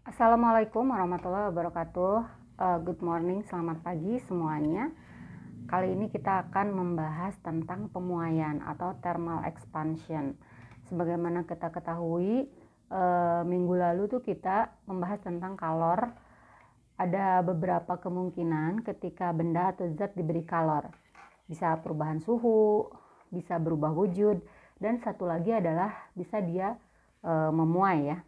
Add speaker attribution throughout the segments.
Speaker 1: Assalamualaikum warahmatullahi wabarakatuh. Uh, good morning, selamat pagi semuanya. Kali ini kita akan membahas tentang pemuaian atau thermal expansion. Sebagaimana kita ketahui, uh, minggu lalu tuh kita membahas tentang kalor. Ada beberapa kemungkinan ketika benda atau zat diberi kalor. Bisa perubahan suhu, bisa berubah wujud, dan satu lagi adalah bisa dia uh, memuai ya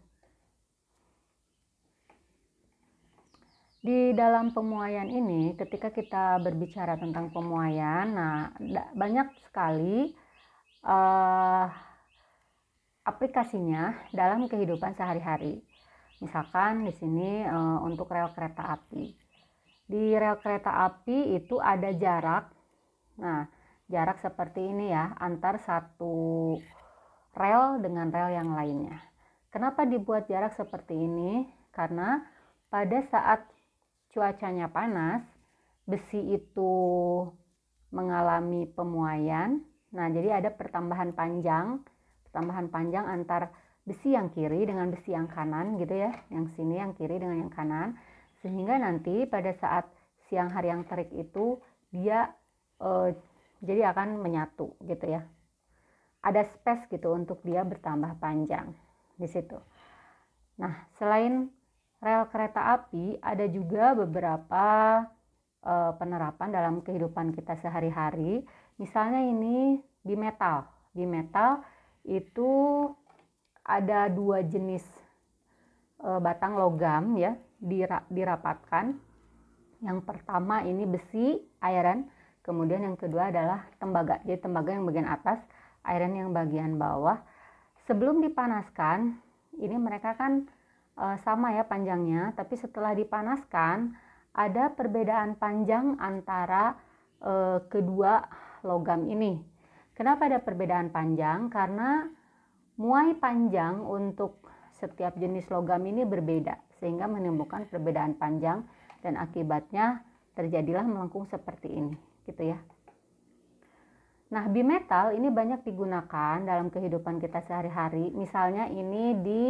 Speaker 1: Di dalam pemuaian ini, ketika kita berbicara tentang pemuaian, nah banyak sekali uh, aplikasinya dalam kehidupan sehari-hari. Misalkan di sini uh, untuk rel kereta api. Di rel kereta api itu ada jarak. Nah, jarak seperti ini ya antar satu rel dengan rel yang lainnya. Kenapa dibuat jarak seperti ini? Karena pada saat cuacanya panas, besi itu mengalami pemuaian. Nah, jadi ada pertambahan panjang, pertambahan panjang antar besi yang kiri dengan besi yang kanan gitu ya, yang sini yang kiri dengan yang kanan, sehingga nanti pada saat siang hari yang terik itu dia eh, jadi akan menyatu gitu ya. Ada space gitu untuk dia bertambah panjang di situ. Nah, selain rel kereta api ada juga beberapa uh, penerapan dalam kehidupan kita sehari-hari. Misalnya ini di metal, di metal itu ada dua jenis uh, batang logam ya dirapatkan. Yang pertama ini besi iron, kemudian yang kedua adalah tembaga. Jadi tembaga yang bagian atas, iron yang bagian bawah. Sebelum dipanaskan, ini mereka kan Eh, sama ya panjangnya, tapi setelah dipanaskan ada perbedaan panjang antara uh, kedua logam ini. Kenapa ada perbedaan panjang? Karena muai panjang untuk setiap jenis logam ini berbeda, sehingga menimbulkan perbedaan panjang dan akibatnya terjadilah melengkung seperti ini, gitu ya. Nah, bimetal ini banyak digunakan dalam kehidupan kita sehari-hari. Misalnya ini di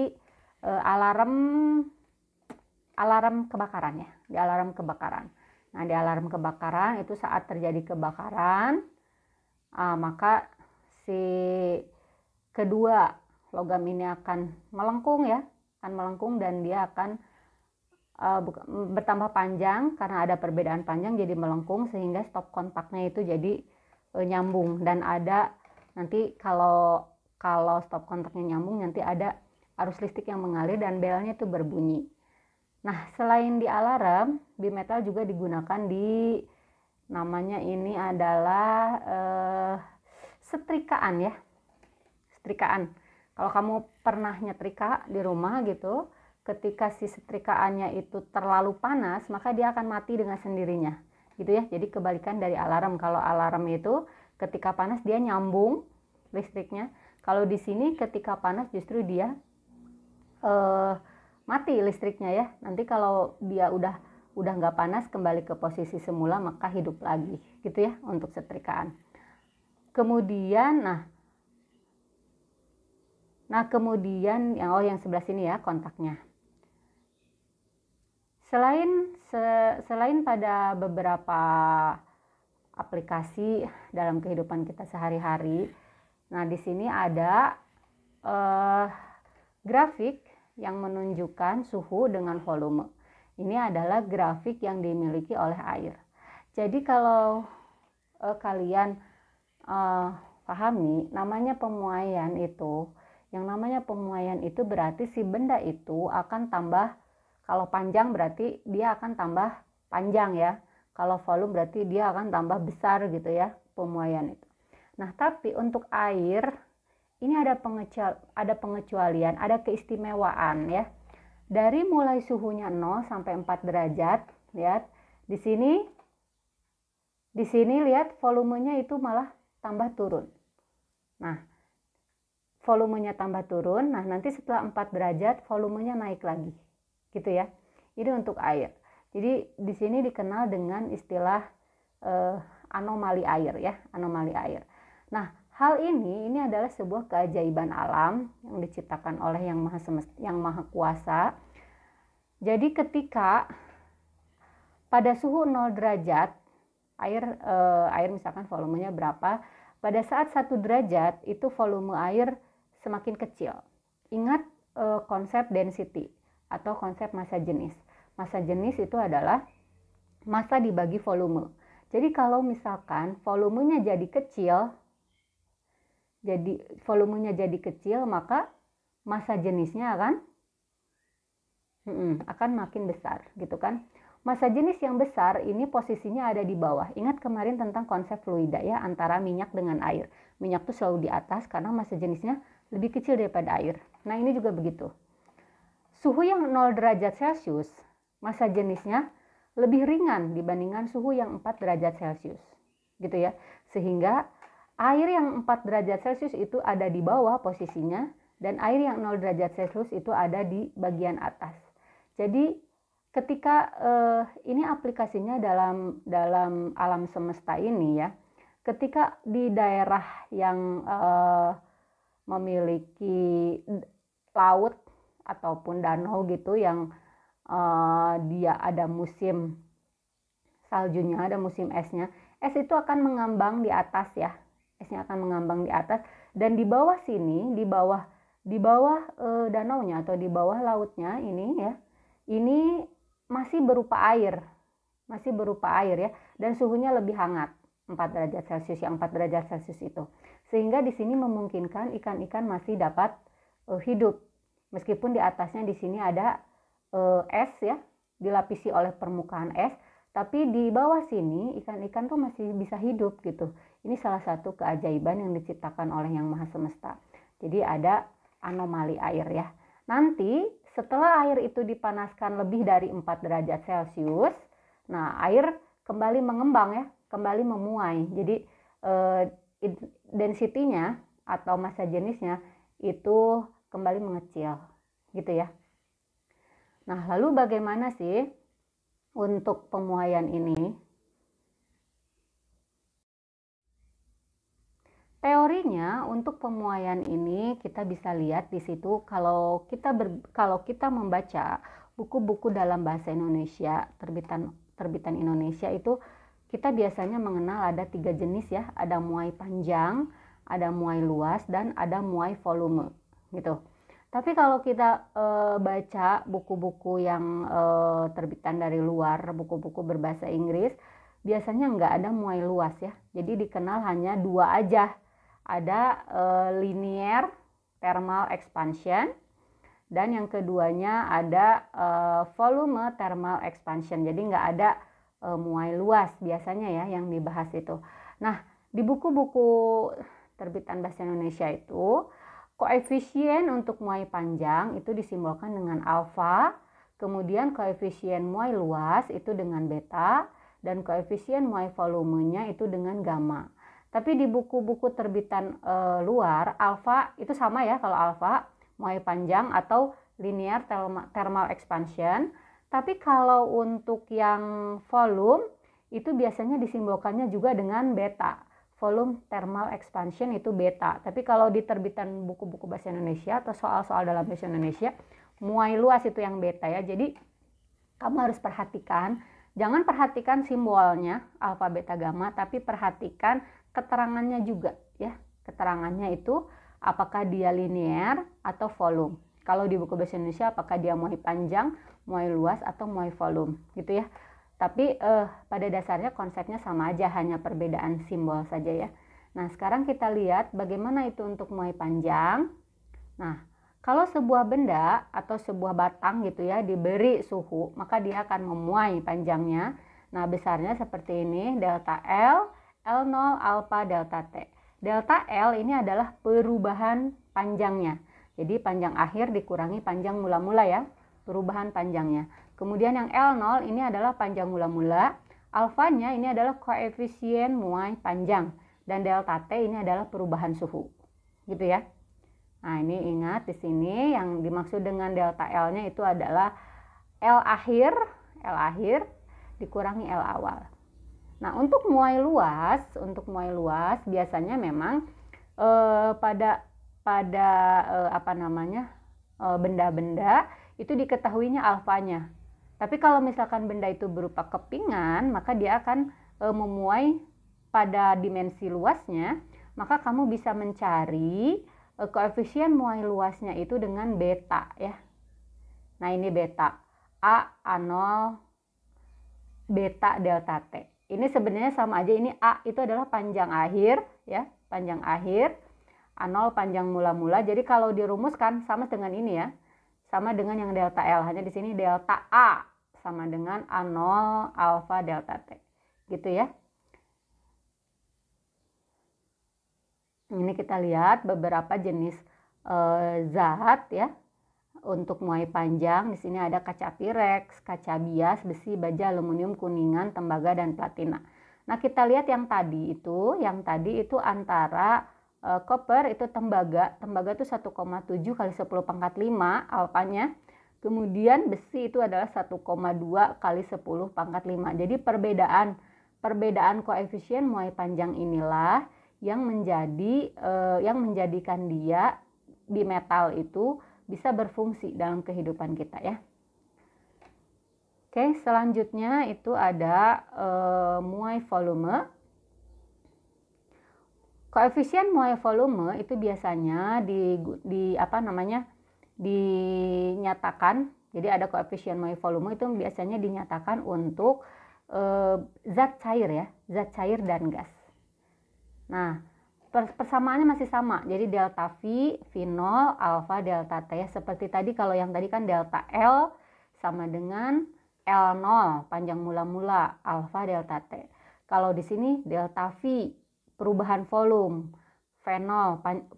Speaker 1: uh, alarm alarm kebakaran ya di alarm kebakaran nah di alarm kebakaran itu saat terjadi kebakaran uh, maka si kedua logam ini akan melengkung ya akan melengkung dan dia akan uh, bertambah panjang karena ada perbedaan panjang jadi melengkung sehingga stop kontaknya itu jadi uh, nyambung dan ada nanti kalau kalau stop kontaknya nyambung nanti ada arus listrik yang mengalir dan belnya itu berbunyi. Nah, selain di alarm, bimetal juga digunakan di namanya ini adalah eh, setrikaan ya. Setrikaan. Kalau kamu pernah nyetrika di rumah gitu, ketika si setrikaannya itu terlalu panas, maka dia akan mati dengan sendirinya. Gitu ya. Jadi kebalikan dari alarm. Kalau alarm itu ketika panas dia nyambung listriknya. Kalau di sini ketika panas justru dia uh, mati listriknya ya. Nanti kalau dia udah udah nggak panas kembali ke posisi semula maka hidup lagi gitu ya untuk setrikaan. Kemudian nah Nah, kemudian yang oh yang sebelah sini ya kontaknya. Selain se, selain pada beberapa aplikasi dalam kehidupan kita sehari-hari. Nah, di sini ada eh, grafik yang menunjukkan suhu dengan volume. Ini adalah grafik yang dimiliki oleh air. Jadi kalau eh, kalian eh, pahami, namanya pemuaian itu, yang namanya pemuaian itu berarti si benda itu akan tambah kalau panjang berarti dia akan tambah panjang ya. Kalau volume berarti dia akan tambah besar gitu ya pemuaian itu. Nah, tapi untuk air ini ada pengecual, ada pengecualian, ada keistimewaan ya. Dari mulai suhunya 0 sampai 4 derajat, lihat di sini di sini lihat volumenya itu malah tambah turun. Nah, volumenya tambah turun. Nah, nanti setelah 4 derajat volumenya naik lagi. Gitu ya. Ini untuk air. Jadi di sini dikenal dengan istilah eh, anomali air ya, anomali air. Nah, Hal ini ini adalah sebuah keajaiban alam yang diciptakan oleh yang maha semest, yang maha kuasa. Jadi ketika pada suhu 0 derajat air eh, air misalkan volumenya berapa, pada saat satu derajat itu volume air semakin kecil. Ingat eh, konsep density atau konsep massa jenis. Massa jenis itu adalah massa dibagi volume. Jadi kalau misalkan volumenya jadi kecil, jadi volumenya jadi kecil maka masa jenisnya akan akan makin besar gitu kan masa jenis yang besar ini posisinya ada di bawah ingat kemarin tentang konsep fluida ya antara minyak dengan air minyak tuh selalu di atas karena masa jenisnya lebih kecil daripada air nah ini juga begitu suhu yang 0 derajat celcius masa jenisnya lebih ringan dibandingkan suhu yang 4 derajat celcius gitu ya sehingga air yang 4 derajat Celcius itu ada di bawah posisinya dan air yang 0 derajat Celcius itu ada di bagian atas. Jadi ketika eh, ini aplikasinya dalam dalam alam semesta ini ya. Ketika di daerah yang eh, memiliki laut ataupun danau gitu yang eh, dia ada musim saljunya, ada musim esnya, es itu akan mengambang di atas ya esnya akan mengambang di atas dan di bawah sini di bawah di bawah e, eh, danau nya atau di bawah lautnya ini ya ini masih berupa air masih berupa air ya dan suhunya lebih hangat 4 derajat celcius yang 4 derajat celcius itu sehingga di sini memungkinkan ikan-ikan masih dapat e, hidup meskipun di atasnya di sini ada e, es ya dilapisi oleh permukaan es tapi di bawah sini ikan-ikan tuh masih bisa hidup gitu ini salah satu keajaiban yang diciptakan oleh Yang Maha Semesta. Jadi ada anomali air ya. Nanti setelah air itu dipanaskan lebih dari 4 derajat Celcius, nah air kembali mengembang ya, kembali memuai. Jadi eh, densitinya atau massa jenisnya itu kembali mengecil gitu ya. Nah, lalu bagaimana sih untuk pemuaian ini? Teorinya untuk pemuaian ini kita bisa lihat di situ kalau kita ber, kalau kita membaca buku-buku dalam bahasa Indonesia terbitan terbitan Indonesia itu kita biasanya mengenal ada tiga jenis ya, ada muai panjang, ada muai luas dan ada muai volume gitu. Tapi kalau kita e, baca buku-buku yang e, terbitan dari luar, buku-buku berbahasa Inggris, biasanya nggak ada muai luas ya. Jadi dikenal hanya dua aja ada uh, linear thermal expansion dan yang keduanya ada uh, volume thermal expansion. Jadi nggak ada uh, muai luas biasanya ya yang dibahas itu. Nah di buku-buku terbitan bahasa Indonesia itu koefisien untuk muai panjang itu disimbolkan dengan alfa, kemudian koefisien muai luas itu dengan beta, dan koefisien muai volumenya itu dengan gamma. Tapi di buku-buku terbitan e, luar, alfa itu sama ya kalau alfa, mulai panjang atau linear thermal expansion. Tapi kalau untuk yang volume, itu biasanya disimbolkannya juga dengan beta. Volume thermal expansion itu beta. Tapi kalau di terbitan buku-buku bahasa Indonesia atau soal-soal dalam bahasa Indonesia, muai luas itu yang beta ya. Jadi kamu harus perhatikan, jangan perhatikan simbolnya alfa beta gamma, tapi perhatikan keterangannya juga ya. Keterangannya itu apakah dia linear atau volume. Kalau di buku bahasa Indonesia apakah dia muai panjang, muai luas atau muai volume gitu ya. Tapi eh, pada dasarnya konsepnya sama aja hanya perbedaan simbol saja ya. Nah, sekarang kita lihat bagaimana itu untuk muai panjang. Nah, kalau sebuah benda atau sebuah batang gitu ya diberi suhu, maka dia akan memuai panjangnya. Nah, besarnya seperti ini, delta L L0 alfa delta T. Delta L ini adalah perubahan panjangnya. Jadi panjang akhir dikurangi panjang mula-mula ya, perubahan panjangnya. Kemudian yang L0 ini adalah panjang mula-mula, alfanya ini adalah koefisien muai panjang dan delta T ini adalah perubahan suhu. Gitu ya. Nah, ini ingat di sini yang dimaksud dengan delta L-nya itu adalah L akhir, L akhir dikurangi L awal. Nah, untuk muai luas, untuk muai luas biasanya memang eh, pada pada eh, apa namanya eh, benda-benda eh, itu diketahuinya alfanya. Tapi kalau misalkan benda itu berupa kepingan, maka dia akan eh, memuai pada dimensi luasnya. Maka kamu bisa mencari eh, koefisien muai luasnya itu dengan beta ya. Nah, ini beta A A0 beta delta T. Ini sebenarnya sama aja ini A itu adalah panjang akhir ya, panjang akhir. A0 panjang mula-mula. Jadi kalau dirumuskan sama dengan ini ya. Sama dengan yang delta L. Hanya di sini delta A sama dengan A0 alfa delta T. Gitu ya. Ini kita lihat beberapa jenis e, zat ya untuk muai panjang di sini ada kaca pirex, kaca bias, besi, baja, aluminium, kuningan, tembaga dan platina. Nah, kita lihat yang tadi itu, yang tadi itu antara e, koper itu tembaga, tembaga itu 1,7 kali 10 pangkat 5 alfanya. Kemudian besi itu adalah 1,2 kali 10 pangkat 5. Jadi perbedaan perbedaan koefisien muai panjang inilah yang menjadi e, yang menjadikan dia di metal itu bisa berfungsi dalam kehidupan kita ya. Oke, selanjutnya itu ada e, muai volume. Koefisien muai volume itu biasanya di, di apa namanya dinyatakan. Jadi ada koefisien muai volume itu biasanya dinyatakan untuk e, zat cair ya, zat cair dan gas. Nah, persamaannya masih sama. Jadi delta V, V0, alfa, delta T. ya Seperti tadi kalau yang tadi kan delta L sama dengan L0, panjang mula-mula, alfa, delta T. Kalau di sini delta V, perubahan volume. V0,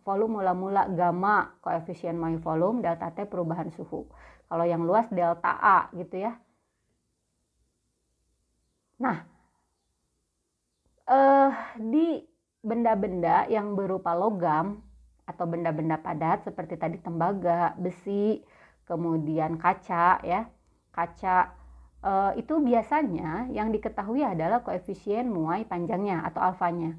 Speaker 1: volume mula-mula, gamma, koefisien my volume, delta T perubahan suhu. Kalau yang luas delta A gitu ya. Nah, eh, di benda-benda yang berupa logam atau benda-benda padat seperti tadi tembaga, besi, kemudian kaca ya. Kaca e, itu biasanya yang diketahui adalah koefisien muai panjangnya atau alfanya.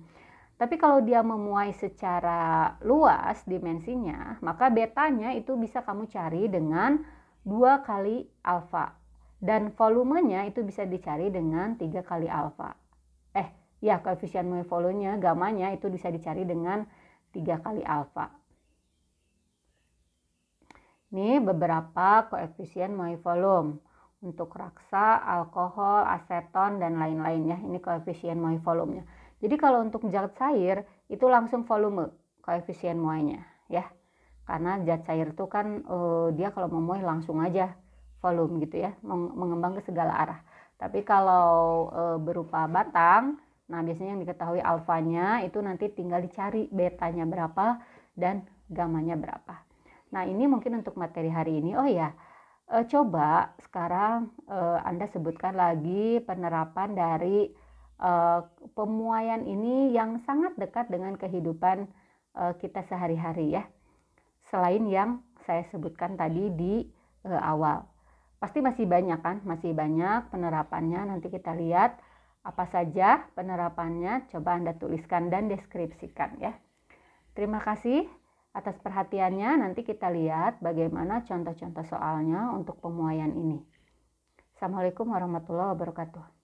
Speaker 1: Tapi kalau dia memuai secara luas dimensinya, maka betanya itu bisa kamu cari dengan dua kali alfa. Dan volumenya itu bisa dicari dengan tiga kali alfa. Eh, ya koefisien Moifolo-nya, gamanya itu bisa dicari dengan tiga kali alfa. Ini beberapa koefisien volume untuk raksa, alkohol, aseton, dan lain-lainnya. Ini koefisien volumenya. Jadi kalau untuk zat cair itu langsung volume koefisien muainya ya. Karena zat cair itu kan uh, dia kalau mau langsung aja volume gitu ya, mengembang ke segala arah. Tapi kalau e, berupa batang Nah, biasanya yang diketahui alfanya itu nanti tinggal dicari betanya berapa dan gamanya berapa. Nah, ini mungkin untuk materi hari ini. Oh ya, e, coba sekarang e, Anda sebutkan lagi penerapan dari e, pemuaian ini yang sangat dekat dengan kehidupan e, kita sehari-hari ya. Selain yang saya sebutkan tadi di e, awal. Pasti masih banyak kan? Masih banyak penerapannya nanti kita lihat apa saja penerapannya? Coba Anda tuliskan dan deskripsikan ya. Terima kasih atas perhatiannya. Nanti kita lihat bagaimana contoh-contoh soalnya untuk pemuaian ini. Assalamualaikum warahmatullahi wabarakatuh.